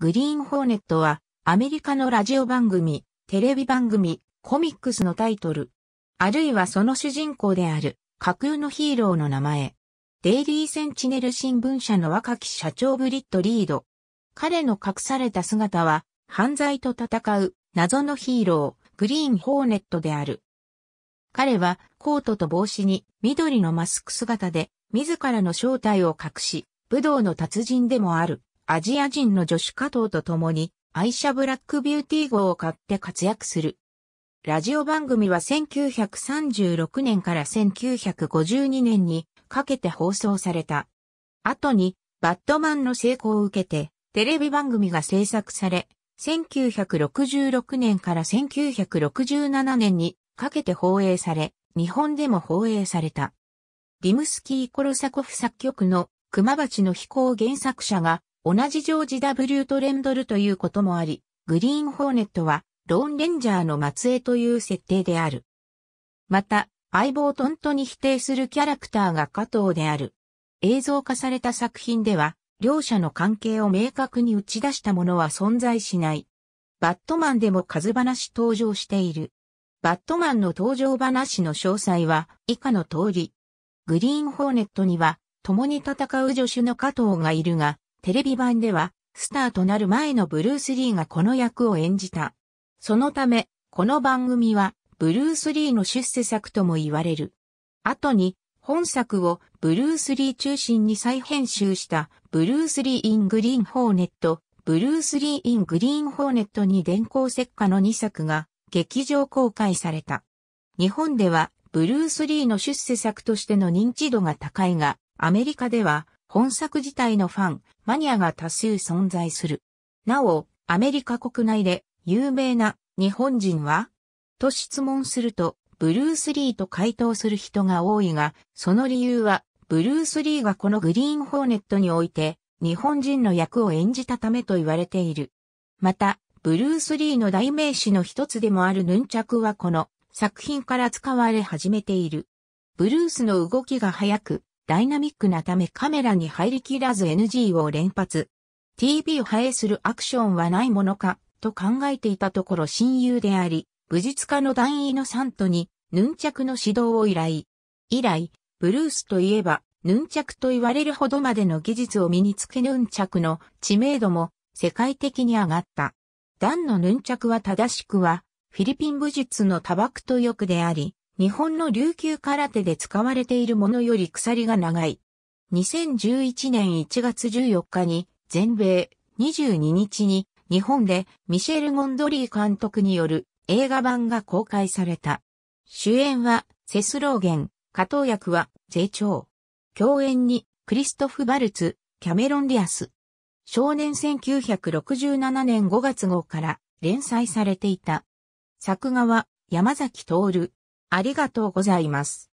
グリーンホーネットは、アメリカのラジオ番組、テレビ番組、コミックスのタイトル、あるいはその主人公である、架空のヒーローの名前。デイリーセンチネル新聞社の若き社長ブリッド・リード。彼の隠された姿は、犯罪と戦う謎のヒーロー、グリーン・ホーネットである。彼はコートと帽子に緑のマスク姿で自らの正体を隠し、武道の達人でもある。アジア人の女子加藤と共に、愛車ブラックビューティー号を買って活躍する。ラジオ番組は1936年から1952年にかけて放送された。後に、バットマンの成功を受けて、テレビ番組が制作され、1966年から1967年にかけて放映され、日本でも放映された。ディムスキー・コロサコフ作曲の熊鉢の飛行原作者が同じジョージ・ W トレンドルということもあり、グリーンホーネットはローンレンジャーの末裔という設定である。また、相棒トントに否定するキャラクターが加藤である。映像化された作品では、両者の関係を明確に打ち出したものは存在しない。バットマンでも数話登場している。バットマンの登場話の詳細は以下の通り。グリーンホーネットには共に戦う助手の加藤がいるが、テレビ版では、スターとなる前のブルース・リーがこの役を演じた。そのため、この番組は、ブルース・リーの出世作とも言われる。後に、本作をブルース・リー中心に再編集したブルース・リー・イン・グリーン・ホーネット、ブルース・リー・イン・グリーン・ホーネットに電光石火の2作が劇場公開された。日本ではブルース・リーの出世作としての認知度が高いが、アメリカでは本作自体のファン、マニアが多数存在する。なお、アメリカ国内で有名な日本人はと質問すると、ブルース・リーと回答する人が多いが、その理由は、ブルース・リーがこのグリーン・ホーネットにおいて、日本人の役を演じたためと言われている。また、ブルース・リーの代名詞の一つでもあるヌンチャクはこの作品から使われ始めている。ブルースの動きが速く、ダイナミックなためカメラに入りきらず NG を連発。TV を映するアクションはないものか、と考えていたところ親友であり、武術家の団員のサントに、ヌンチャクの指導を依頼。以来、ブルースといえば、ヌンチャクと言われるほどまでの技術を身につけヌンチャクの知名度も世界的に上がった。ダンのヌンチャクは正しくは、フィリピン武術のタバクと欲であり、日本の琉球空手で使われているものより鎖が長い。2011年1月14日に全米、22日に日本でミシェル・ゴンドリー監督による映画版が公開された。主演はセスローゲン、加藤役は税長。共演にクリストフ・バルツ、キャメロン・ディアス。少年1967年5月号から連載されていた。作画は山崎徹、ありがとうございます。